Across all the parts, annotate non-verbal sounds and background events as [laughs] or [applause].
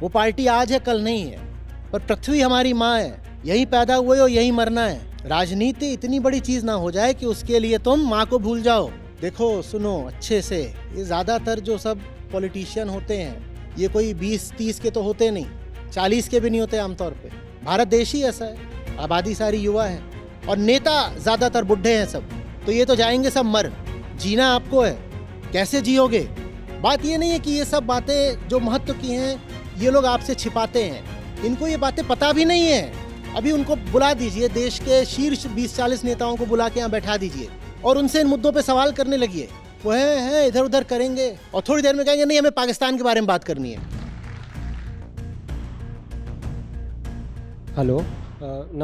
वो पार्टी आज है कल नहीं है पर पृथ्वी हमारी माँ है यही पैदा हुए हो यही मरना है राजनीति इतनी बड़ी चीज़ ना हो जाए कि उसके लिए तुम माँ को भूल जाओ देखो सुनो अच्छे से ये ज़्यादातर जो सब पॉलिटिशियन होते हैं ये कोई बीस तीस के तो होते नहीं चालीस के भी नहीं होते आमतौर पे भारत देश ही ऐसा है आबादी सारी युवा है और नेता ज़्यादातर बुढ़े हैं सब तो ये तो जाएंगे सब मर जीना आपको है कैसे जियोगे बात ये नहीं है कि ये सब बातें जो महत्व की हैं ये लोग आपसे छिपाते हैं इनको ये बातें पता भी नहीं है अभी उनको बुला दीजिए देश के शीर्ष बीस चालीस नेताओं को बुला के यहाँ बैठा दीजिए और उनसे इन मुद्दों पर सवाल करने लगिए वह है इधर उधर करेंगे और थोड़ी देर में कहेंगे नहीं हमें पाकिस्तान के बारे में बात करनी है हेलो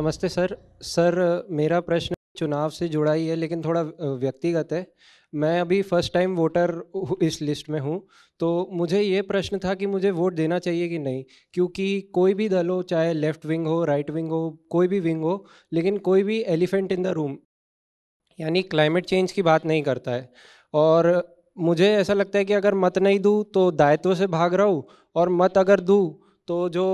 नमस्ते सर सर मेरा प्रश्न चुनाव से जुड़ा ही है लेकिन थोड़ा व्यक्तिगत है मैं अभी फर्स्ट टाइम वोटर इस लिस्ट में हूँ तो मुझे ये प्रश्न था कि मुझे वोट देना चाहिए कि नहीं क्योंकि कोई भी दल हो चाहे लेफ्ट विंग हो राइट विंग हो कोई भी विंग हो लेकिन कोई भी एलिफेंट इन द रूम यानी क्लाइमेट चेंज की बात नहीं करता है और मुझे ऐसा लगता है कि अगर मत नहीं दूँ तो दायित्व से भाग रहा हूँ और मत अगर दूँ तो जो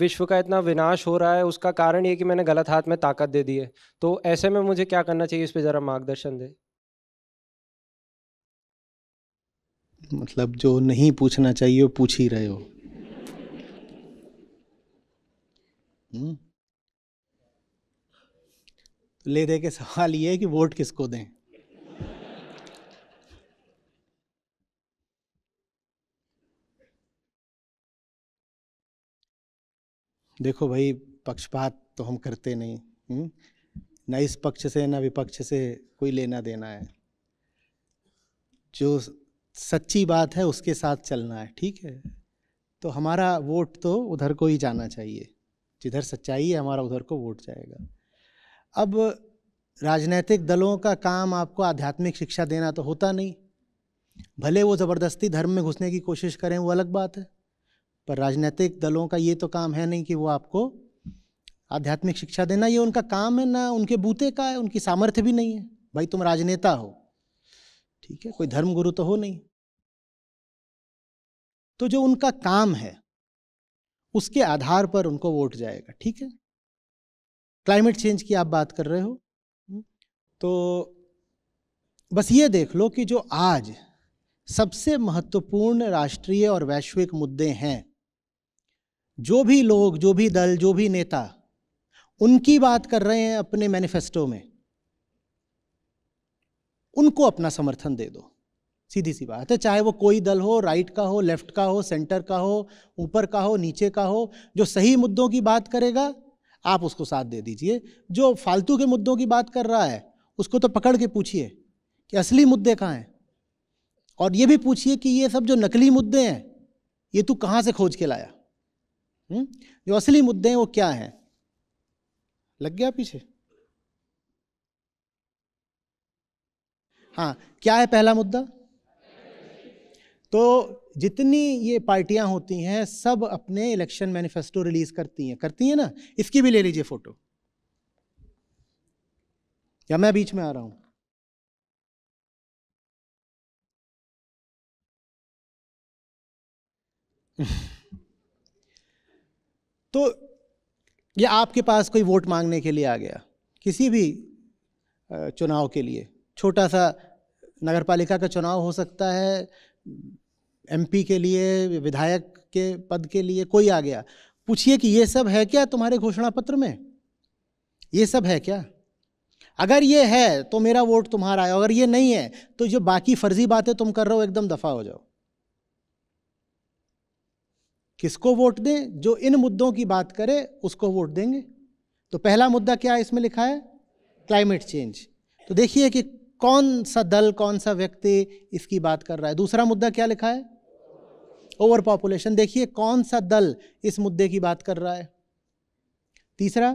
विश्व का इतना विनाश हो रहा है उसका कारण ये कि मैंने गलत हाथ में ताकत दे दी है तो ऐसे में मुझे क्या करना चाहिए इस पर ज़रा मार्गदर्शन दें मतलब जो नहीं पूछना चाहिए वो पूछ ही रहे हो हम्म। तो ले दे के सवाल ये है कि वोट किसको दें देखो भाई पक्षपात तो हम करते नहीं हुँ? हम्म। ना इस पक्ष से ना विपक्ष से कोई लेना देना है जो सच्ची बात है उसके साथ चलना है ठीक है तो हमारा वोट तो उधर को ही जाना चाहिए जिधर सच्चाई है हमारा उधर को वोट जाएगा अब राजनीतिक दलों का काम आपको आध्यात्मिक शिक्षा देना तो होता नहीं भले वो ज़बरदस्ती धर्म में घुसने की कोशिश करें वो अलग बात है पर राजनीतिक दलों का ये तो काम है नहीं कि वो आपको आध्यात्मिक शिक्षा देना ये उनका काम है ना उनके बूते का है उनकी सामर्थ्य भी नहीं है भाई तुम राजनेता हो ठीक है कोई धर्मगुरु तो हो नहीं तो जो उनका काम है उसके आधार पर उनको वोट जाएगा ठीक है क्लाइमेट चेंज की आप बात कर रहे हो हम्म, तो बस ये देख लो कि जो आज सबसे महत्वपूर्ण राष्ट्रीय और वैश्विक मुद्दे हैं जो भी लोग जो भी दल जो भी नेता उनकी बात कर रहे हैं अपने मैनिफेस्टो में उनको अपना समर्थन दे दो सीधी सी बात है चाहे वो कोई दल हो राइट का हो लेफ्ट का हो सेंटर का हो ऊपर का हो नीचे का हो जो सही मुद्दों की बात करेगा आप उसको साथ दे दीजिए जो फालतू के मुद्दों की बात कर रहा है उसको तो पकड़ के पूछिए कि असली मुद्दे कहाँ हैं और ये भी पूछिए कि ये सब जो नकली मुद्दे हैं ये तू कहाँ से खोज के लाया हुँ? हम्म? जो असली मुद्दे हैं वो क्या हैं लग गया पीछे हाँ क्या है पहला मुद्दा तो जितनी ये पार्टियां होती हैं सब अपने इलेक्शन मैनिफेस्टो रिलीज करती हैं करती हैं ना इसकी भी ले लीजिए फोटो या मैं बीच में आ रहा हूं [laughs] तो ये आपके पास कोई वोट मांगने के लिए आ गया किसी भी चुनाव के लिए छोटा सा नगर पालिका का चुनाव हो सकता है एमपी के लिए विधायक के पद के लिए कोई आ गया पूछिए कि ये सब है क्या तुम्हारे घोषणा पत्र में ये सब है क्या अगर ये है तो मेरा वोट तुम्हारा है अगर ये नहीं है तो जो बाकी फर्जी बातें तुम कर रहे हो एकदम दफा हो जाओ किसको वोट दें जो इन मुद्दों की बात करे उसको वोट देंगे तो पहला मुद्दा क्या है इसमें लिखा है क्लाइमेट चेंज तो देखिए कि कौन सा दल कौन सा व्यक्ति इसकी बात कर रहा है दूसरा मुद्दा क्या लिखा है ओवर पॉपुलेशन देखिए कौन सा दल इस मुद्दे की बात कर रहा है तीसरा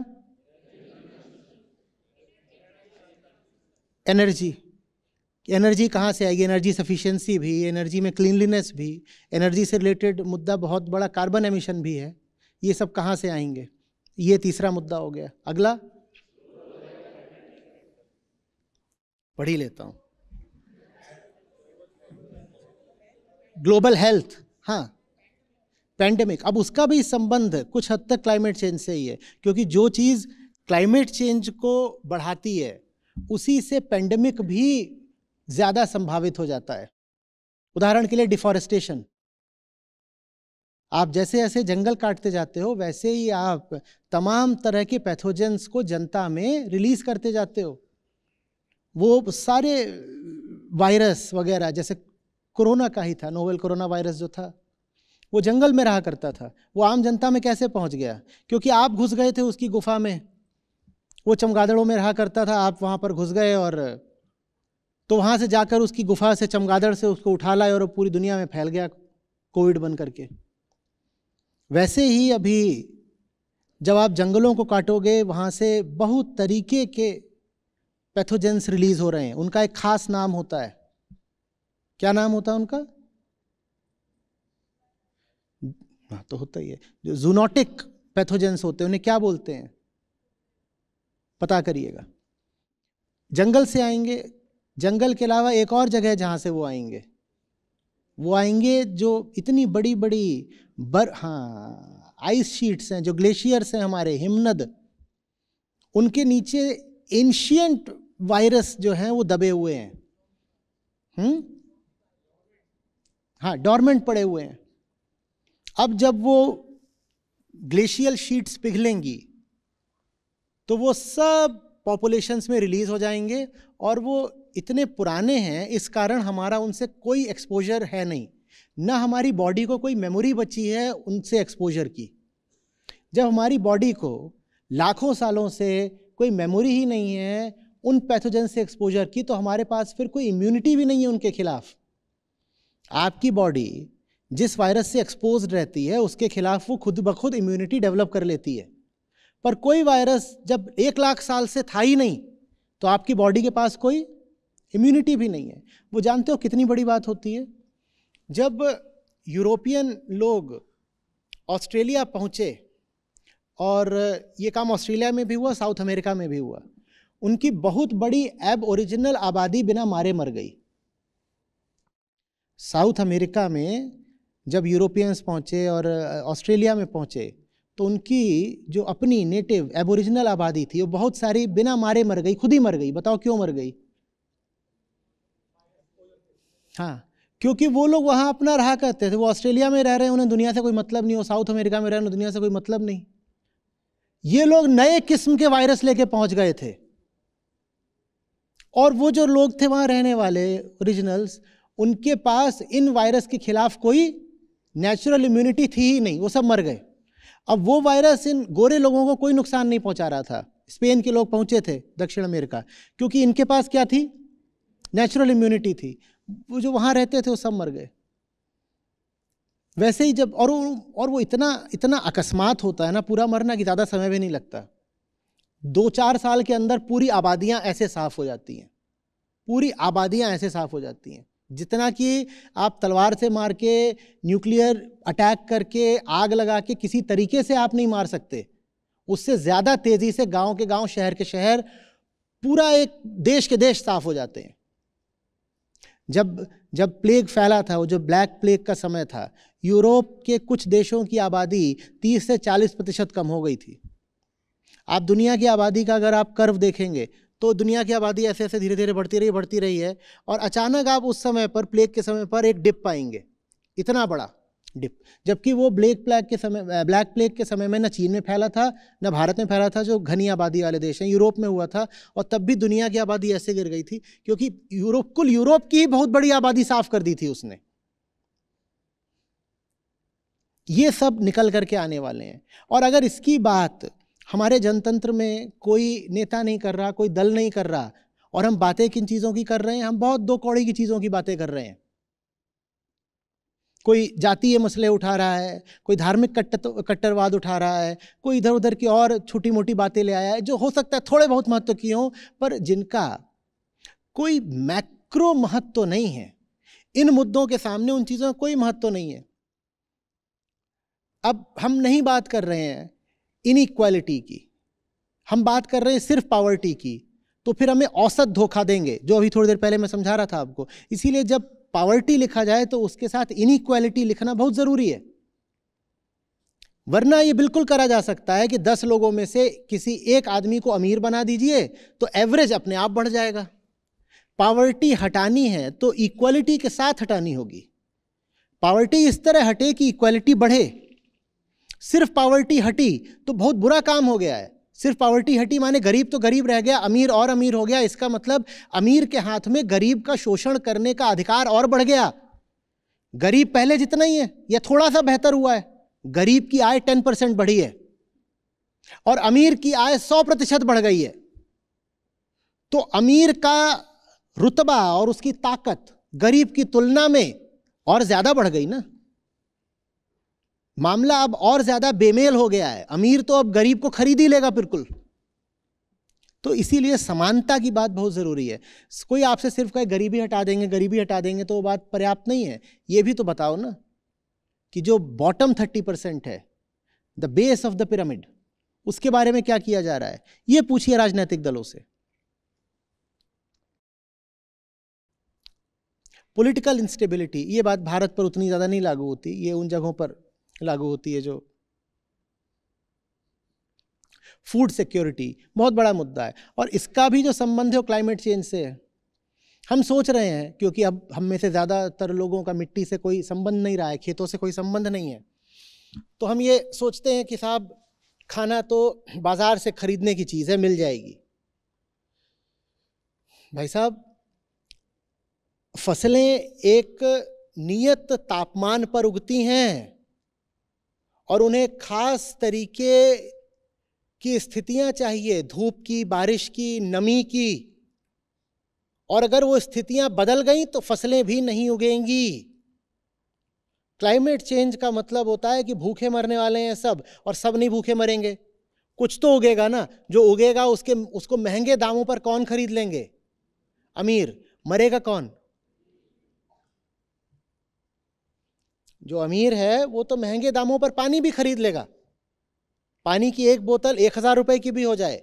एनर्जी एनर्जी कहाँ से आएगी एनर्जी सफिशिएंसी भी एनर्जी में क्लीनलीनेस भी एनर्जी से रिलेटेड मुद्दा बहुत बड़ा कार्बन एमिशन भी है ये सब कहाँ से आएंगे ये तीसरा मुद्दा हो गया अगला पढ़ ही लेता हूँ ग्लोबल हेल्थ हाँ पैंडेमिक अब उसका भी संबंध कुछ हद तक क्लाइमेट चेंज से ही है क्योंकि जो चीज़ क्लाइमेट चेंज को बढ़ाती है उसी से पैंडेमिक भी ज़्यादा संभावित हो जाता है उदाहरण के लिए डिफॉरेस्टेशन आप जैसे जैसे जंगल काटते जाते हो वैसे ही आप तमाम तरह के पैथोजेंस को जनता में रिलीज करते जाते हो वो सारे वायरस वगैरह जैसे कोरोना का ही था नोवेल कोरोना वायरस जो था वो जंगल में रहा करता था वो आम जनता में कैसे पहुंच गया क्योंकि आप घुस गए थे उसकी गुफा में वो चमगादड़ों में रहा करता था आप वहाँ पर घुस गए और तो वहाँ से जाकर उसकी गुफा से चमगादड़ से उसको उठा लाए और पूरी दुनिया में फैल गया कोविड बन करके वैसे ही अभी जब आप जंगलों को काटोगे वहाँ से बहुत तरीके के पैथोजेंस रिलीज़ हो रहे हैं उनका एक ख़ास नाम होता है क्या नाम होता है उनका हाँ तो होता ही है जो जूनोटिक पैथोजेंस होते हैं उन्हें क्या बोलते हैं पता करिएगा जंगल से आएंगे जंगल के अलावा एक और जगह जहां जहाँ से वो आएंगे वो आएंगे जो इतनी बड़ी बड़ी बर हाँ आइस शीट्स हैं जो ग्लेशियर्स हैं हमारे हिमनद उनके नीचे एंशियंट वायरस जो हैं वो दबे हुए हैं हुँ? हम्म? हाँ डॉर्मेंट पड़े हुए हैं अब जब वो ग्लेशियल शीट्स पिघलेंगी तो वो सब पॉपुलेशंस में रिलीज़ हो जाएंगे और वो इतने पुराने हैं इस कारण हमारा उनसे कोई एक्सपोजर है नहीं ना हमारी बॉडी को कोई मेमोरी बची है उनसे एक्सपोजर की जब हमारी बॉडी को लाखों सालों से कोई मेमोरी ही नहीं है उन पैथोजन से एक्सपोजर की तो हमारे पास फिर कोई इम्यूनिटी भी नहीं है उनके खिलाफ़ आपकी बॉडी जिस वायरस से एक्सपोज रहती है उसके खिलाफ वो खुद ब खुद इम्यूनिटी डेवलप कर लेती है पर कोई वायरस जब एक लाख साल से था ही नहीं तो आपकी बॉडी के पास कोई इम्यूनिटी भी नहीं है वो जानते हो कितनी बड़ी बात होती है जब यूरोपियन लोग ऑस्ट्रेलिया पहुँचे और ये काम ऑस्ट्रेलिया में भी हुआ साउथ अमेरिका में भी हुआ उनकी बहुत बड़ी एब ओरिजिनल आबादी बिना मारे मर गई साउथ अमेरिका में जब यूरोपियंस पहुँचे और ऑस्ट्रेलिया में पहुँचे तो उनकी जो अपनी नेटिव एबोरिजिनल आबादी थी वो बहुत सारी बिना मारे मर गई खुद ही मर गई बताओ क्यों मर गई हाँ क्योंकि वो लोग वहाँ अपना रहा करते थे वो ऑस्ट्रेलिया में रह रहे हैं उन्हें दुनिया से कोई मतलब नहीं हो साउथ अमेरिका में रह रहे हैं दुनिया से कोई मतलब नहीं ये लोग नए किस्म के वायरस लेके पहुंच गए थे और वो जो लोग थे वहाँ रहने वाले ओरिजिनल्स उनके पास इन वायरस के खिलाफ कोई नेचुरल इम्यूनिटी थी ही नहीं वो सब मर गए अब वो वायरस इन गोरे लोगों को कोई नुकसान नहीं पहुंचा रहा था स्पेन के लोग पहुंचे थे दक्षिण अमेरिका क्योंकि इनके पास क्या थी नेचुरल इम्यूनिटी थी वो जो वहाँ रहते थे वो सब मर गए वैसे ही जब और वो और वो इतना इतना अकस्मात होता है ना पूरा मरना कि ज़्यादा समय भी नहीं लगता दो चार साल के अंदर पूरी आबादियाँ ऐसे साफ़ हो जाती हैं पूरी आबादियाँ ऐसे साफ़ हो जाती हैं जितना कि आप तलवार से मार के न्यूक्लियर अटैक करके आग लगा के किसी तरीके से आप नहीं मार सकते उससे ज़्यादा तेज़ी से गांव के गांव शहर के शहर पूरा एक देश के देश साफ हो जाते हैं जब जब प्लेग फैला था वो जो ब्लैक प्लेग का समय था यूरोप के कुछ देशों की आबादी 30 से 40 प्रतिशत कम हो गई थी आप दुनिया की आबादी का अगर आप कर्व देखेंगे तो दुनिया की आबादी ऐसे ऐसे धीरे धीरे बढ़ती रही बढ़ती रही है और अचानक आप उस समय पर प्लेग के समय पर एक डिप पाएंगे इतना बड़ा डिप जबकि वो ब्लैक प्लेग के समय ब्लैक प्लेग के समय में न चीन में फैला था न भारत में फैला था जो घनी आबादी वाले देश हैं यूरोप में हुआ था और तब भी दुनिया की आबादी ऐसे गिर गई थी क्योंकि यूरोप कुल यूरोप की ही बहुत बड़ी आबादी साफ कर दी थी उसने ये सब निकल करके आने वाले हैं और अगर इसकी बात हमारे जनतंत्र में कोई नेता नहीं कर रहा कोई दल नहीं कर रहा और हम बातें किन चीज़ों की कर रहे हैं हम बहुत दो कौड़ी की चीज़ों की बातें कर रहे हैं कोई जातीय मसले उठा रहा है कोई धार्मिक कट्टर कट्टरवाद उठा रहा है कोई इधर उधर की और छोटी मोटी बातें ले आया है जो हो सकता है थोड़े बहुत महत्व की हों पर जिनका कोई मैक्रो महत्व तो नहीं है इन मुद्दों के सामने उन चीज़ों का कोई महत्व तो नहीं है अब हम नहीं बात कर रहे हैं इनइक्वालिटी की हम बात कर रहे हैं सिर्फ पावर्टी की तो फिर हमें औसत धोखा देंगे जो अभी थोड़ी देर पहले मैं समझा रहा था आपको इसीलिए जब पावर्टी लिखा जाए तो उसके साथ इनइक्वालिटी लिखना बहुत ज़रूरी है वरना ये बिल्कुल करा जा सकता है कि दस लोगों में से किसी एक आदमी को अमीर बना दीजिए तो एवरेज अपने आप बढ़ जाएगा पावर्टी हटानी है तो इक्वालिटी के साथ हटानी होगी पावर्टी इस तरह हटे कि इक्वालिटी बढ़े सिर्फ पावर्टी हटी तो बहुत बुरा काम हो गया है सिर्फ पावर्टी हटी माने गरीब तो गरीब रह गया अमीर और अमीर हो गया इसका मतलब अमीर के हाथ में गरीब का शोषण करने का अधिकार और बढ़ गया गरीब पहले जितना ही है या थोड़ा सा बेहतर हुआ है गरीब की आय टेन परसेंट बढ़ी है और अमीर की आय सौ प्रतिशत बढ़ गई है तो अमीर का रुतबा और उसकी ताकत गरीब की तुलना में और ज्यादा बढ़ गई ना मामला अब और ज़्यादा बेमेल हो गया है अमीर तो अब गरीब को खरीद ही लेगा बिल्कुल तो इसीलिए समानता की बात बहुत ज़रूरी है कोई आपसे सिर्फ कहे गरीबी हटा देंगे गरीबी हटा देंगे तो वो बात पर्याप्त नहीं है ये भी तो बताओ ना कि जो बॉटम थर्टी परसेंट है the base of the pyramid उसके बारे में क्या किया जा रहा है ये पूछिए राजनीतिक दलों से पॉलिटिकल इंस्टेबिलिटी ये बात भारत पर उतनी ज़्यादा नहीं लागू होती ये उन जगहों पर लागू होती है जो फूड सिक्योरिटी बहुत बड़ा मुद्दा है और इसका भी जो संबंध है वो क्लाइमेट चेंज से है हम सोच रहे हैं क्योंकि अब हम में से ज़्यादातर लोगों का मिट्टी से कोई संबंध नहीं रहा है खेतों से कोई संबंध नहीं है तो हम ये सोचते हैं कि साहब खाना तो बाज़ार से ख़रीदने की चीज़ है मिल जाएगी भाई साहब फसलें एक नियत तापमान पर उगती हैं और उन्हें खास तरीके की स्थितियां चाहिए धूप की बारिश की नमी की और अगर वो स्थितियां बदल गई तो फसलें भी नहीं उगेंगी क्लाइमेट चेंज का मतलब होता है कि भूखे मरने वाले हैं सब और सब नहीं भूखे मरेंगे कुछ तो उगेगा ना जो उगेगा उसके उसको महंगे दामों पर कौन खरीद लेंगे अमीर मरेगा कौन जो अमीर है वो तो महंगे दामों पर पानी भी खरीद लेगा पानी की एक बोतल एक हज़ार रुपये की भी हो जाए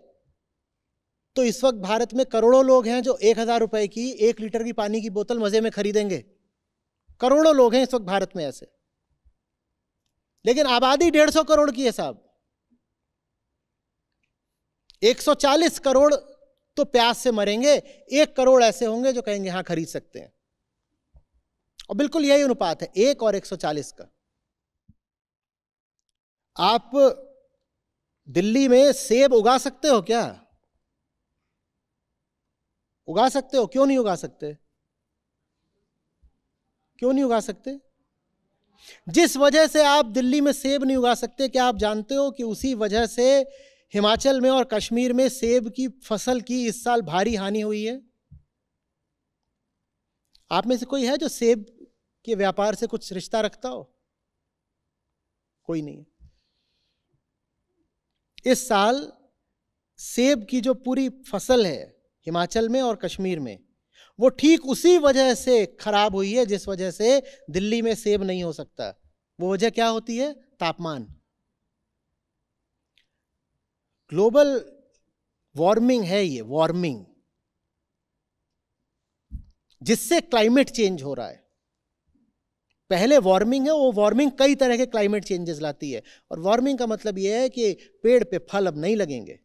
तो इस वक्त भारत में करोड़ों लोग हैं जो एक हज़ार रुपये की एक लीटर की पानी की बोतल मज़े में खरीदेंगे करोड़ों लोग हैं इस वक्त भारत में ऐसे लेकिन आबादी डेढ़ सौ करोड़ की है साहब 140 करोड़ तो प्यास से मरेंगे एक करोड़ ऐसे होंगे जो कहेंगे हाँ खरीद सकते हैं और बिल्कुल यही अनुपात है एक और 140 का आप दिल्ली में सेब उगा सकते हो क्या उगा सकते हो क्यों नहीं उगा सकते क्यों नहीं उगा सकते जिस वजह से आप दिल्ली में सेब नहीं उगा सकते क्या आप जानते हो कि उसी वजह से हिमाचल में और कश्मीर में सेब की फसल की इस साल भारी हानि हुई है आप में से कोई है जो सेब कि व्यापार से कुछ रिश्ता रखता हो कोई नहीं इस साल सेब की जो पूरी फसल है हिमाचल में और कश्मीर में वो ठीक उसी वजह से खराब हुई है जिस वजह से दिल्ली में सेब नहीं हो सकता वो वजह क्या होती है तापमान ग्लोबल वार्मिंग है ये वार्मिंग जिससे क्लाइमेट चेंज हो रहा है पहले वार्मिंग है वो वार्मिंग कई तरह के क्लाइमेट चेंजेस लाती है और वार्मिंग का मतलब ये है कि पेड़ पे फल अब नहीं लगेंगे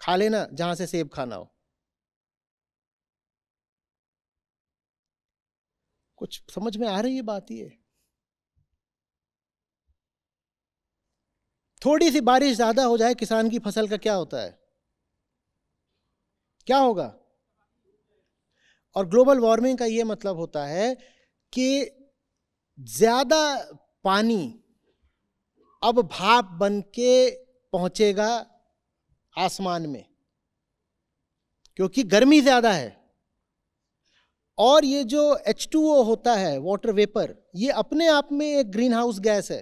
खा लेना जहां से सेब खाना हो कुछ समझ में आ रही है बात ये थोड़ी सी बारिश ज्यादा हो जाए किसान की फसल का क्या होता है क्या होगा और ग्लोबल वार्मिंग का यह मतलब होता है कि ज़्यादा पानी अब भाप बन के पहुंचेगा आसमान में क्योंकि गर्मी ज़्यादा है और ये जो H2O होता है वाटर वेपर ये अपने आप में एक ग्रीन हाउस गैस है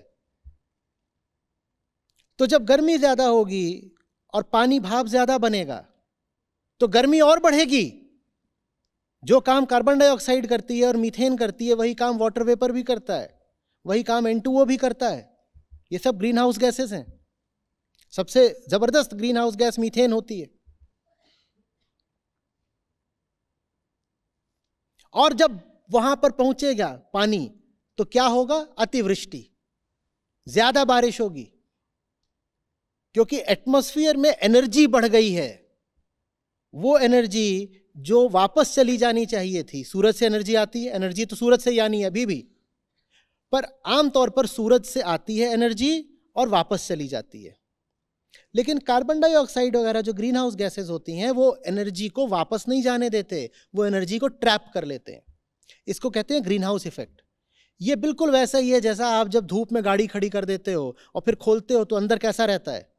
तो जब गर्मी ज़्यादा होगी और पानी भाप ज़्यादा बनेगा तो गर्मी और बढ़ेगी जो काम कार्बन डाइऑक्साइड करती है और मीथेन करती है वही काम वाटर वेपर भी करता है वही काम एन भी करता है ये सब ग्रीन हाउस गैसेस हैं सबसे ज़बरदस्त ग्रीन हाउस गैस मीथेन होती है और जब वहां पर पहुंचेगा पानी तो क्या होगा अतिवृष्टि ज्यादा बारिश होगी क्योंकि एटमॉस्फेयर में एनर्जी बढ़ गई है वो एनर्जी जो वापस चली जानी चाहिए थी सूरज से एनर्जी आती है एनर्जी तो सूरज से ही आनी है अभी भी पर आमतौर पर सूरज से आती है एनर्जी और वापस चली जाती है लेकिन कार्बन डाइऑक्साइड वगैरह जो ग्रीन हाउस गैसेज होती हैं वो एनर्जी को वापस नहीं जाने देते वो एनर्जी को ट्रैप कर लेते हैं इसको कहते हैं ग्रीन हाउस इफेक्ट ये बिल्कुल वैसा ही है जैसा आप जब धूप में गाड़ी खड़ी कर देते हो और फिर खोलते हो तो अंदर कैसा रहता है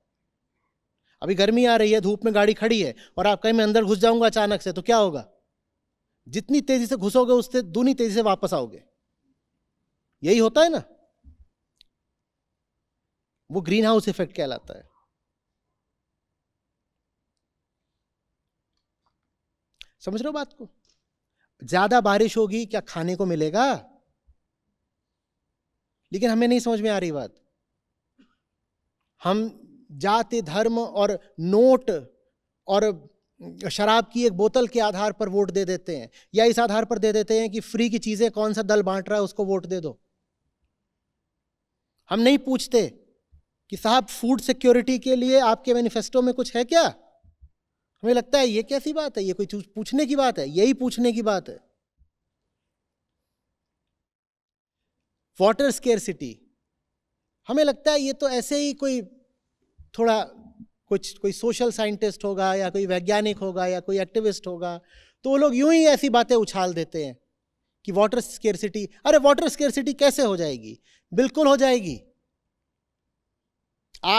अभी गर्मी आ रही है धूप में गाड़ी खड़ी है और आप कहीं मैं अंदर घुस जाऊंगा अचानक से तो क्या होगा जितनी तेजी से घुसोगे उससे दूनी तेजी से वापस आओगे यही होता है ना वो ग्रीन हाउस इफेक्ट कहलाता है समझ रहे हो बात को ज्यादा बारिश होगी क्या खाने को मिलेगा लेकिन हमें नहीं समझ में आ रही बात हम जाति धर्म और नोट और शराब की एक बोतल के आधार पर वोट दे देते हैं या इस आधार पर दे देते हैं कि फ्री की चीज़ें कौन सा दल बांट रहा है उसको वोट दे दो हम नहीं पूछते कि साहब फूड सिक्योरिटी के लिए आपके मैनिफेस्टो में कुछ है क्या हमें लगता है ये कैसी बात है ये कोई पूछने की बात है यही पूछने की बात है वाटर स्केयर सिटी हमें लगता है ये तो ऐसे ही कोई थोड़ा कुछ कोई सोशल साइंटिस्ट होगा या कोई वैज्ञानिक होगा या कोई एक्टिविस्ट होगा तो वो लोग यूं ही ऐसी बातें उछाल देते हैं कि वाटर स्केरसिटी अरे वाटर स्केरसिटी कैसे हो जाएगी बिल्कुल हो जाएगी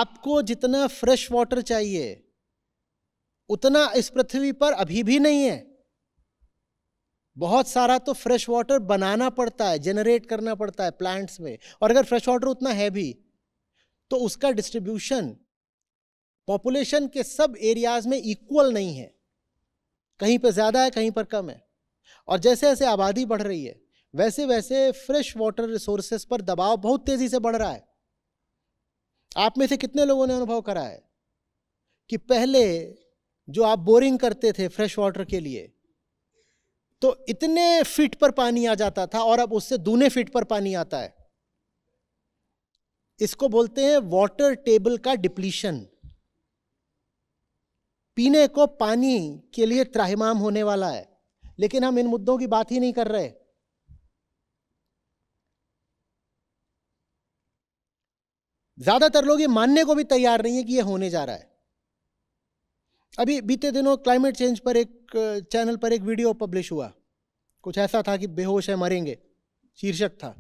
आपको जितना फ्रेश वाटर चाहिए उतना इस पृथ्वी पर अभी भी नहीं है बहुत सारा तो फ्रेश वाटर बनाना पड़ता है जनरेट करना पड़ता है प्लांट्स में और अगर फ्रेश वाटर उतना है भी तो उसका डिस्ट्रीब्यूशन पॉपुलेशन के सब एरियाज में इक्वल नहीं है कहीं पर ज़्यादा है कहीं पर कम है और जैसे जैसे आबादी बढ़ रही है वैसे वैसे फ्रेश वाटर रिसोर्सेस पर दबाव बहुत तेज़ी से बढ़ रहा है आप में से कितने लोगों ने अनुभव करा है कि पहले जो आप बोरिंग करते थे फ्रेश वाटर के लिए तो इतने फीट पर पानी आ जाता था और अब उससे दूने फीट पर पानी आता है इसको बोलते हैं वाटर टेबल का डिप्लीशन पीने को पानी के लिए त्राहिमाम होने वाला है लेकिन हम इन मुद्दों की बात ही नहीं कर रहे ज्यादातर लोग ये मानने को भी तैयार नहीं है कि ये होने जा रहा है अभी बीते दिनों क्लाइमेट चेंज पर एक चैनल पर एक वीडियो पब्लिश हुआ कुछ ऐसा था कि बेहोश है मरेंगे शीर्षक था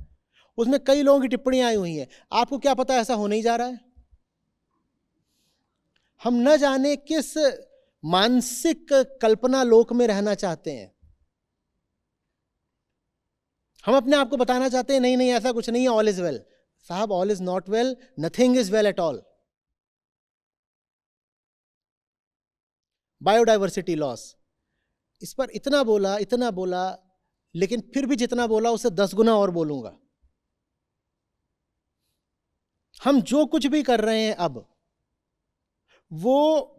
उसमें कई लोगों की टिप्पणियां आई हुई हैं आपको क्या पता ऐसा होने ही जा रहा है हम न जाने किस मानसिक कल्पना लोक में रहना चाहते हैं हम अपने आप को बताना चाहते हैं नहीं नहीं ऐसा कुछ नहीं है ऑल इज वेल साहब all is not well nothing is well at all biodiversity loss इस पर इतना बोला इतना बोला लेकिन फिर भी जितना बोला उसे दस गुना और बोलूंगा हम जो कुछ भी कर रहे हैं अब वो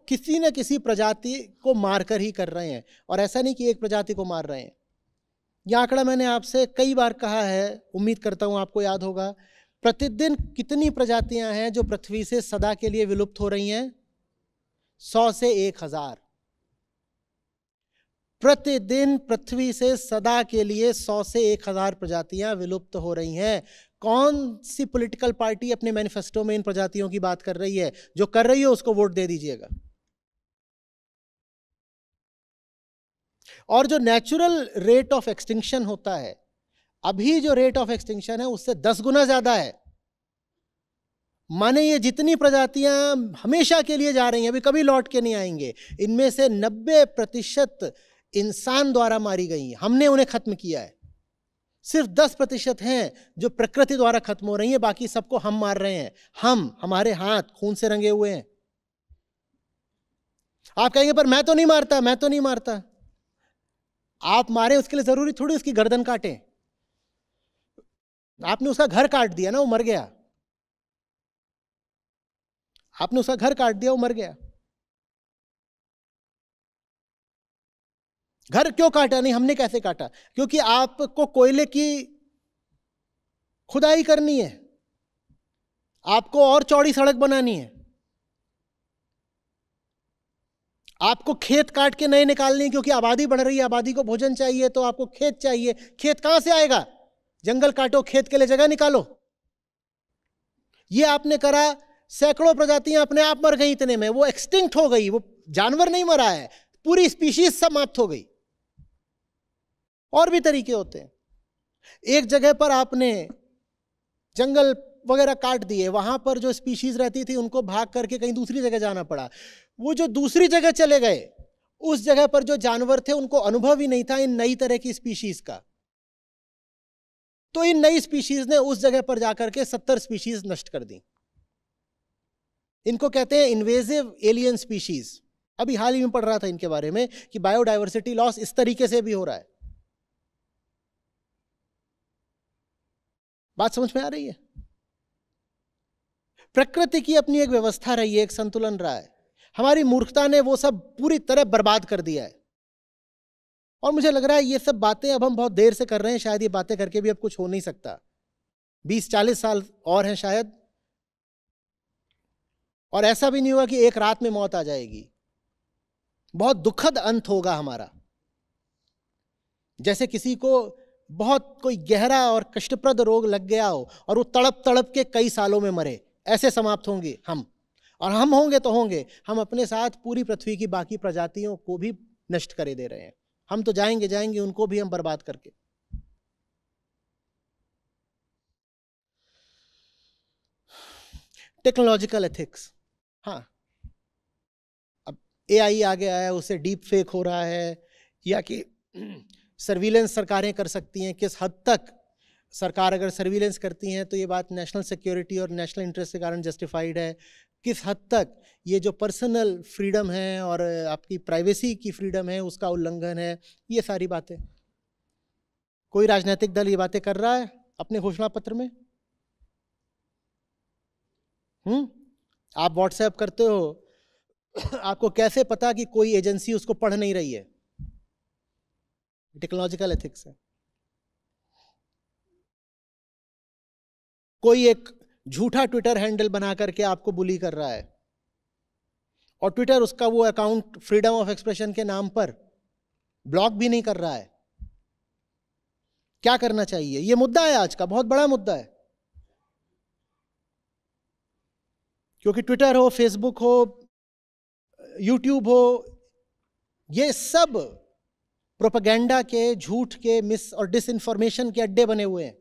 किसी न किसी प्रजाति को मारकर ही कर रहे हैं और ऐसा नहीं कि एक प्रजाति को मार रहे हैं यह आंकड़ा मैंने आपसे कई बार कहा है उम्मीद करता हूँ आपको याद होगा प्रतिदिन कितनी प्रजातियां हैं जो पृथ्वी से सदा के लिए विलुप्त हो रही हैं सौ से एक हजार प्रतिदिन पृथ्वी से सदा के लिए सौ से एक हजार प्रजातियां विलुप्त हो रही हैं कौन सी पॉलिटिकल पार्टी अपने मैनिफेस्टो में इन प्रजातियों की बात कर रही है जो कर रही हो उसको वोट दे दीजिएगा और जो नेचुरल रेट ऑफ एक्सटिंक्शन होता है अभी जो रेट ऑफ एक्सटिंक्शन है उससे दस गुना ज्यादा है माने ये जितनी प्रजातियां हमेशा के लिए जा रही हैं अभी कभी लौट के नहीं आएंगे इनमें से 90 प्रतिशत इंसान द्वारा मारी गई हैं हमने उन्हें खत्म किया है सिर्फ दस प्रतिशत हैं जो प्रकृति द्वारा खत्म हो रही है बाकी सबको हम मार रहे हैं हम हमारे हाथ खून से रंगे हुए हैं आप कहेंगे पर मैं तो नहीं मारता मैं तो नहीं मारता आप मारे उसके लिए जरूरी थोड़ी उसकी गर्दन काटे आपने उसका घर काट दिया ना वो मर गया आपने उसका घर काट दिया वो मर गया घर क्यों काटा नहीं हमने कैसे काटा क्योंकि आपको कोयले की खुदाई करनी है आपको और चौड़ी सड़क बनानी है आपको खेत काट के नए निकालने क्योंकि आबादी बढ़ रही है आबादी को भोजन चाहिए तो आपको खेत चाहिए खेत कहां से आएगा जंगल काटो खेत के लिए जगह निकालो ये आपने करा सैकड़ों प्रजातियां अपने आप मर गई इतने में वो एक्सटिंक्ट हो गई वो जानवर नहीं मरा है पूरी स्पीशीज समाप्त हो गई और भी तरीके होते हैं एक जगह पर आपने जंगल वगैरह काट दिए वहां पर जो स्पीशीज रहती थी उनको भाग करके कहीं दूसरी जगह जाना पड़ा वो जो दूसरी जगह चले गए उस जगह पर जो जानवर थे उनको अनुभव ही नहीं था इन नई तरह की स्पीशीज का तो इन नई स्पीशीज ने उस जगह पर जाकर के सत्तर स्पीशीज नष्ट कर दी इनको कहते हैं इन्वेजिव एलियन स्पीशीज अभी हाल ही में पढ़ रहा था इनके बारे में कि बायोडाइवर्सिटी लॉस इस तरीके से भी हो रहा है बात समझ में आ रही है प्रकृति की अपनी एक व्यवस्था रही है एक संतुलन रहा है हमारी मूर्खता ने वो सब पूरी तरह बर्बाद कर दिया है और मुझे लग रहा है ये सब बातें अब हम बहुत देर से कर रहे हैं शायद ये बातें करके भी अब कुछ हो नहीं सकता बीस चालीस साल और हैं शायद और ऐसा भी नहीं हुआ कि एक रात में मौत आ जाएगी बहुत दुखद अंत होगा हमारा जैसे किसी को बहुत कोई गहरा और कष्टप्रद रोग लग गया हो और वो तड़प तड़प के कई सालों में मरे ऐसे समाप्त होंगे हम और हम होंगे तो होंगे हम अपने साथ पूरी पृथ्वी की बाकी प्रजातियों को भी नष्ट करे दे रहे हैं हम तो जाएंगे जाएंगे उनको भी हम बर्बाद करके टेक्नोलॉजिकल एथिक्स हाँ अब एआई आ गया है उसे डीप फेक हो रहा है या कि सर्विलेंस सरकारें कर सकती हैं किस हद तक सरकार अगर सर्विलेंस करती हैं तो ये बात नेशनल सिक्योरिटी और नेशनल इंटरेस्ट के कारण जस्टिफाइड है किस हद तक ये जो पर्सनल फ्रीडम है और आपकी प्राइवेसी की फ्रीडम है उसका उल्लंघन है ये सारी बातें कोई राजनीतिक दल ये बातें कर रहा है अपने घोषणा पत्र में हुँ? हम्म? आप व्हाट्सएप करते हो आपको कैसे पता कि कोई एजेंसी उसको पढ़ नहीं रही है टेक्नोलॉजिकल एथिक्स है कोई एक झूठा ट्विटर हैंडल बना करके आपको बुली कर रहा है और ट्विटर उसका वो अकाउंट फ्रीडम ऑफ एक्सप्रेशन के नाम पर ब्लॉक भी नहीं कर रहा है क्या करना चाहिए ये मुद्दा है आज का बहुत बड़ा मुद्दा है क्योंकि ट्विटर हो फेसबुक हो यूट्यूब हो ये सब प्रोपागेंडा के झूठ के मिस और डिस इन्फॉर्मेशन के अड्डे बने हुए हैं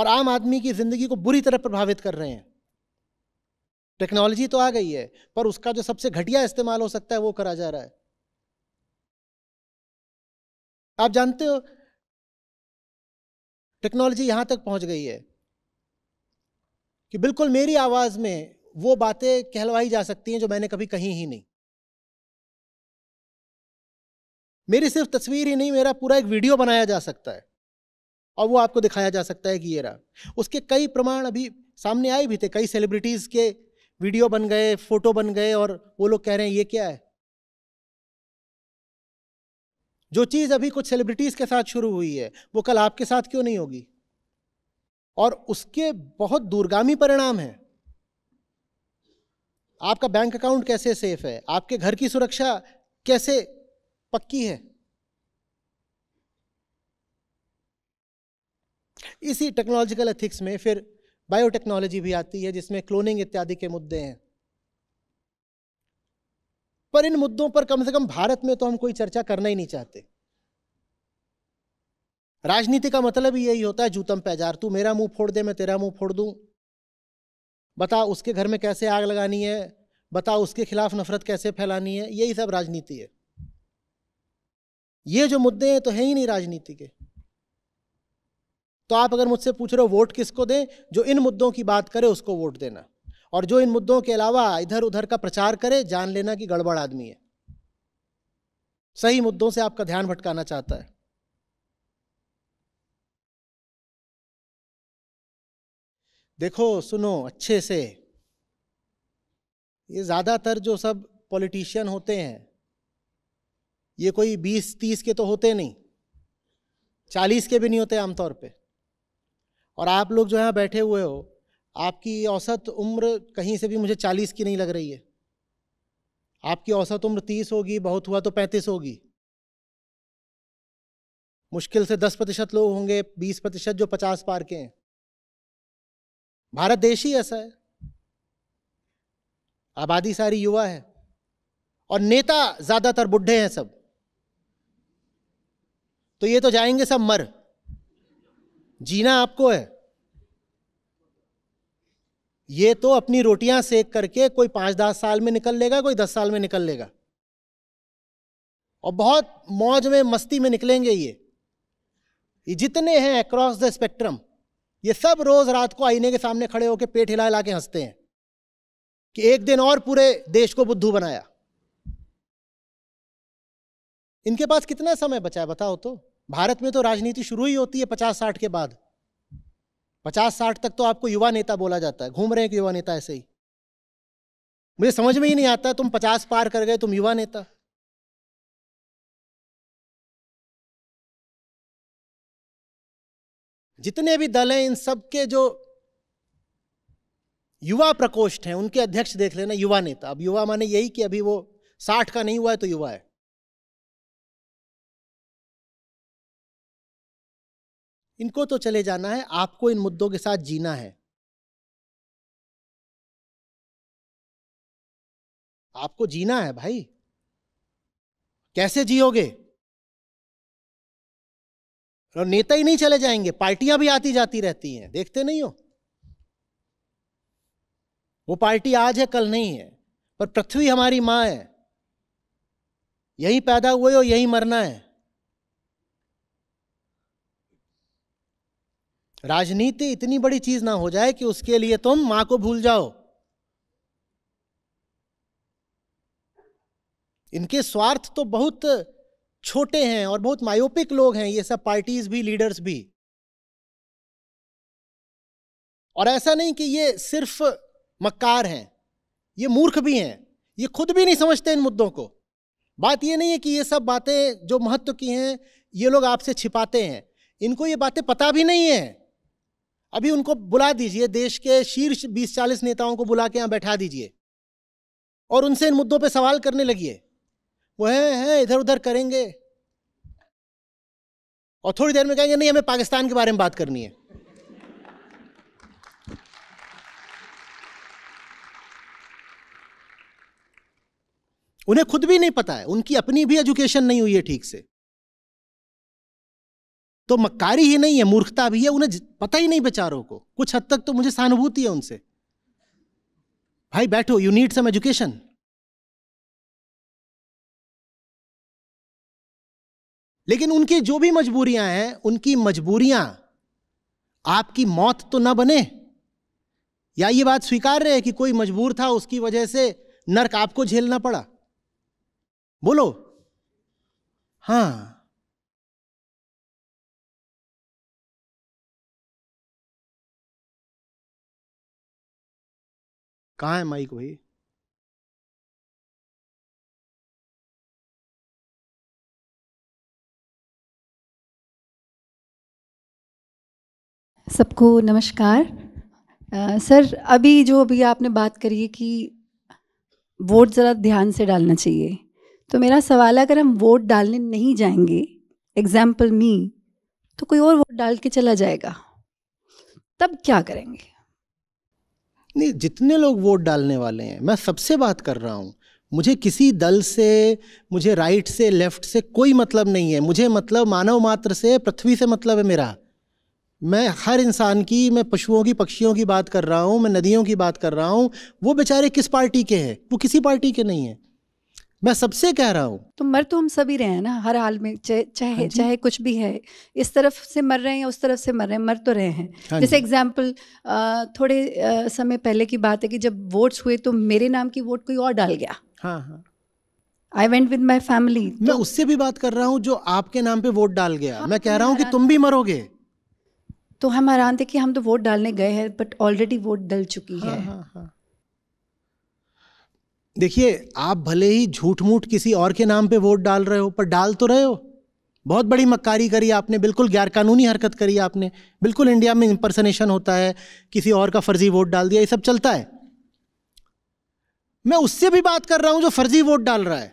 और आम आदमी की ज़िंदगी को बुरी तरह प्रभावित कर रहे हैं टेक्नोलॉजी तो आ गई है पर उसका जो सबसे घटिया इस्तेमाल हो सकता है वो करा जा रहा है आप जानते हो टेक्नोलॉजी यहां तक पहुंच गई है कि बिल्कुल मेरी आवाज़ में वो बातें कहलवाई जा सकती हैं जो मैंने कभी कही ही नहीं मेरी सिर्फ तस्वीर ही नहीं मेरा पूरा एक वीडियो बनाया जा सकता है और वो आपको दिखाया जा सकता है कि ये रहा उसके कई प्रमाण अभी सामने आए भी थे कई सेलिब्रिटीज़ के वीडियो बन गए फोटो बन गए और वो लोग कह रहे हैं ये क्या है जो चीज़ अभी कुछ सेलिब्रिटीज़ के साथ शुरू हुई है वो कल आपके साथ क्यों नहीं होगी और उसके बहुत दूरगामी परिणाम हैं आपका बैंक अकाउंट कैसे सेफ है आपके घर की सुरक्षा कैसे पक्की है इसी टेक्नोलॉजिकल एथिक्स में फिर बायोटेक्नोलॉजी भी आती है जिसमें क्लोनिंग इत्यादि के मुद्दे हैं पर इन मुद्दों पर कम से कम भारत में तो हम कोई चर्चा करना ही नहीं चाहते राजनीति का मतलब ही यही होता है जूतम पैजार तू मेरा मुंह फोड़ दे मैं तेरा मुंह फोड़ दूं बता उसके घर में कैसे आग लगानी है बता उसके खिलाफ नफरत कैसे फैलानी है यही सब राजनीति है ये जो मुद्दे हैं तो है ही नहीं राजनीति के तो आप अगर मुझसे पूछ रहे हो वोट किसको दें जो इन मुद्दों की बात करे उसको वोट देना और जो इन मुद्दों के अलावा इधर उधर का प्रचार करे जान लेना कि गड़बड़ आदमी है सही मुद्दों से आपका ध्यान भटकाना चाहता है देखो सुनो अच्छे से ये ज़्यादातर जो सब पॉलिटिशियन होते हैं ये कोई बीस तीस के तो होते नहीं चालीस के भी नहीं होते आमतौर पे और आप लोग जो यहाँ बैठे हुए हो आपकी औसत उम्र कहीं से भी मुझे चालीस की नहीं लग रही है आपकी औसत उम्र तीस होगी बहुत हुआ तो पैंतीस होगी मुश्किल से दस प्रतिशत लोग होंगे बीस प्रतिशत जो पचास पार के हैं भारत देश ही ऐसा है आबादी सारी युवा है और नेता ज़्यादातर बुढ़े हैं सब तो ये तो जाएंगे सब मर जीना आपको है ये तो अपनी रोटियां सेक करके कोई पांच दस साल में निकल लेगा कोई दस साल में निकल लेगा और बहुत मौज में मस्ती में निकलेंगे ये ये जितने हैं अक्रॉस द स्पेक्ट्रम ये सब रोज रात को आईने के सामने खड़े होकर पेट हिला हिला के हंसते हैं कि एक दिन और पूरे देश को बुद्धू बनाया इनके पास कितना समय बचा है बताओ तो भारत में तो राजनीति शुरू ही होती है पचास साठ के बाद पचास साठ तक तो आपको युवा नेता बोला जाता है घूम रहे हैं युवा नेता ऐसे ही मुझे समझ में ही नहीं आता तुम पचास पार कर गए तुम युवा नेता जितने भी दल हैं इन सब के जो युवा प्रकोष्ठ हैं उनके अध्यक्ष देख लेना युवा नेता अब युवा माने यही कि अभी वो साठ का नहीं हुआ है तो युवा है इनको तो चले जाना है आपको इन मुद्दों के साथ जीना है आपको जीना है भाई कैसे जियोगे और नेता ही नहीं चले जाएंगे पार्टियां भी आती जाती रहती हैं देखते नहीं हो वो पार्टी आज है कल नहीं है पर पृथ्वी हमारी मां है यही पैदा हुए हो यही मरना है राजनीति इतनी बड़ी चीज ना हो जाए कि उसके लिए तुम मां को भूल जाओ इनके स्वार्थ तो बहुत छोटे हैं और बहुत मायोपिक लोग हैं ये सब पार्टीज भी लीडर्स भी और ऐसा नहीं कि ये सिर्फ मक्कार हैं ये मूर्ख भी हैं ये खुद भी नहीं समझते इन मुद्दों को बात ये नहीं है कि ये सब बातें जो महत्व की हैं ये लोग आपसे छिपाते हैं इनको ये बातें पता भी नहीं है अभी उनको बुला दीजिए देश के शीर्ष बीस चालीस नेताओं को बुला के यहाँ बैठा दीजिए और उनसे इन मुद्दों पर सवाल करने लगिए वो हैं है इधर उधर करेंगे और थोड़ी देर में कहेंगे नहीं हमें पाकिस्तान के बारे में बात करनी है उन्हें खुद भी नहीं पता है उनकी अपनी भी एजुकेशन नहीं हुई है ठीक से तो मक्कारी ही नहीं है मूर्खता भी है उन्हें पता ही नहीं बेचारों को कुछ हद तक तो मुझे सहानुभूति है उनसे भाई बैठो यू नीड सम एजुकेशन लेकिन उनकी जो भी मजबूरियां हैं उनकी मजबूरियां आपकी मौत तो ना बने या ये बात स्वीकार रहे कि कोई मजबूर था उसकी वजह से नरक आपको झेलना पड़ा बोलो हाँ कहाँ है माइक भाई सबको नमस्कार आ, सर अभी जो अभी आपने बात करी है कि वोट ज़रा ध्यान से डालना चाहिए तो मेरा सवाल है अगर हम वोट डालने नहीं जाएंगे एग्जाम्पल मी तो कोई और वोट डाल के चला जाएगा तब क्या करेंगे नहीं जितने लोग वोट डालने वाले हैं मैं सबसे बात कर रहा हूँ मुझे किसी दल से मुझे राइट से लेफ्ट से कोई मतलब नहीं है मुझे मतलब मानव मात्र से पृथ्वी से मतलब है मेरा मैं हर इंसान की मैं पशुओं की पक्षियों की बात कर रहा हूँ मैं नदियों की बात कर रहा हूँ वो बेचारे किस पार्टी के हैं वो किसी पार्टी के नहीं हैं मैं सबसे कह रहा हूँ तो मर तो हम सभी रहे हैं ना हर हाल में हाँ चाहे चाहे कुछ भी है इस तरफ से मर रहे हैं या उस तरफ से मर रहे हैं मर तो रहे हैं हाँ जैसे एग्जाम्पल थोड़े समय पहले की बात है कि जब वोट्स हुए तो मेरे नाम की वोट कोई और डाल गया I went with my family मैं उससे भी बात कर रहा हूँ जो आपके नाम पे वोट डाल गया हाँ, मैं कह रहा हूँ कि तुम भी मरोगे तो हम हैरान थे कि हम तो वोट डालने गए हैं बट ऑलरेडी वोट डल चुकी है हाँ, हाँ, हाँ. देखिए आप भले ही झूठ मूठ किसी और के नाम पे वोट डाल रहे हो पर डाल तो रहे हो बहुत बड़ी मक्कारी करी आपने बिल्कुल गैरकानूनी हरकत करी आपने बिल्कुल इंडिया में इंपर्सनेशन होता है किसी और का फर्जी वोट डाल दिया ये सब चलता है मैं उससे भी बात कर रहा हूँ जो फर्जी वोट डाल रहा है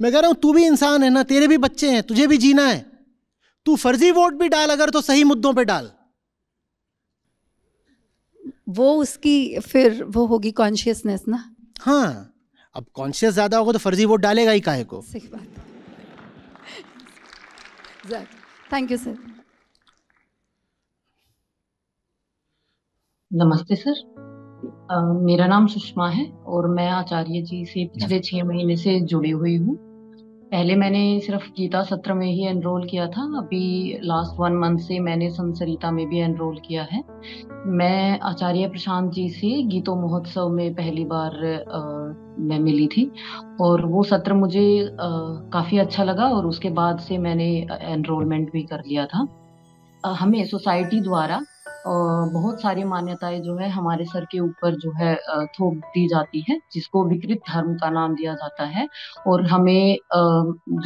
मैं कह रहा हूँ तू भी इंसान है ना तेरे भी बच्चे हैं तुझे भी जीना है तू फर्जी वोट भी डाल अगर तो सही मुद्दों पर डाल वो उसकी फिर वो होगी कॉन्शियसनेस ना हाँ अब कॉन्शियस ज्यादा होगा तो फर्जी वोट डालेगा ही काहे को सही बात थैंक यू सर नमस्ते सर आ, मेरा नाम सुषमा है और मैं आचार्य जी से पिछले छह महीने से जुड़ी हुई हूँ पहले मैंने सिर्फ गीता सत्र में ही एनरोल किया था अभी लास्ट वन मंथ से मैंने संसरिता में भी एनरोल किया है मैं आचार्य प्रशांत जी से गीतो महोत्सव में पहली बार आ, मैं मिली थी और वो सत्र मुझे काफ़ी अच्छा लगा और उसके बाद से मैंने एनरोलमेंट भी कर लिया था हमें सोसाइटी द्वारा बहुत सारी मान्यताएं जो है हमारे सर के ऊपर जो है थोप दी जाती है जिसको विकृत धर्म का नाम दिया जाता है और हमें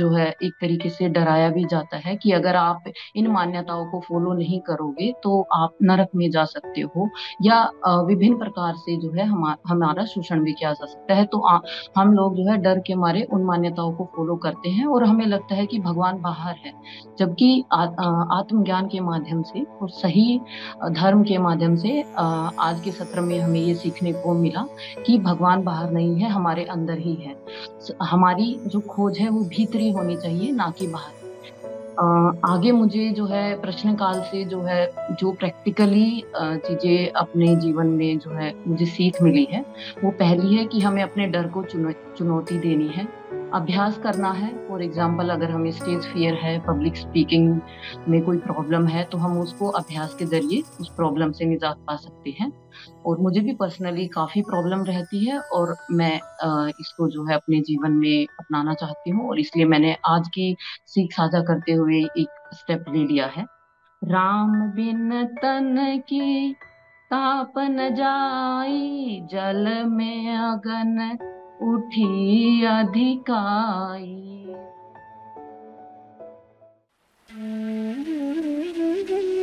जो है एक तरीके से डराया भी जाता है कि अगर आप इन मान्यताओं को फॉलो नहीं करोगे तो आप नरक में जा सकते हो या विभिन्न प्रकार से जो है हमारा शोषण भी किया जा सकता है तो हम लोग जो है डर के मारे उन मान्यताओं को फॉलो करते हैं और हमें लगता है कि भगवान बाहर है जबकि आत्मज्ञान के माध्यम से और सही धर्म के माध्यम से आज के सत्र में हमें ये सीखने को मिला कि भगवान बाहर नहीं है हमारे अंदर ही है हमारी जो खोज है वो भीतरी होनी चाहिए ना कि बाहर आगे मुझे जो है प्रश्न काल से जो है जो प्रैक्टिकली चीजें अपने जीवन में जो है मुझे सीख मिली है वो पहली है कि हमें अपने डर को चुनौती देनी है अभ्यास करना है फॉर एग्जाम्पल अगर हमें स्टेज फियर है पब्लिक स्पीकिंग में कोई प्रॉब्लम है तो हम उसको अभ्यास के जरिए उस प्रॉब्लम से निजात पा सकते हैं और मुझे भी पर्सनली काफ़ी प्रॉब्लम रहती है और मैं इसको जो है अपने जीवन में अपनाना चाहती हूँ और इसलिए मैंने आज की सीख साझा करते हुए एक स्टेप ले लिया है राम बिन तन की ताप न जाई जल में अगन उठी अधिकाई [laughs]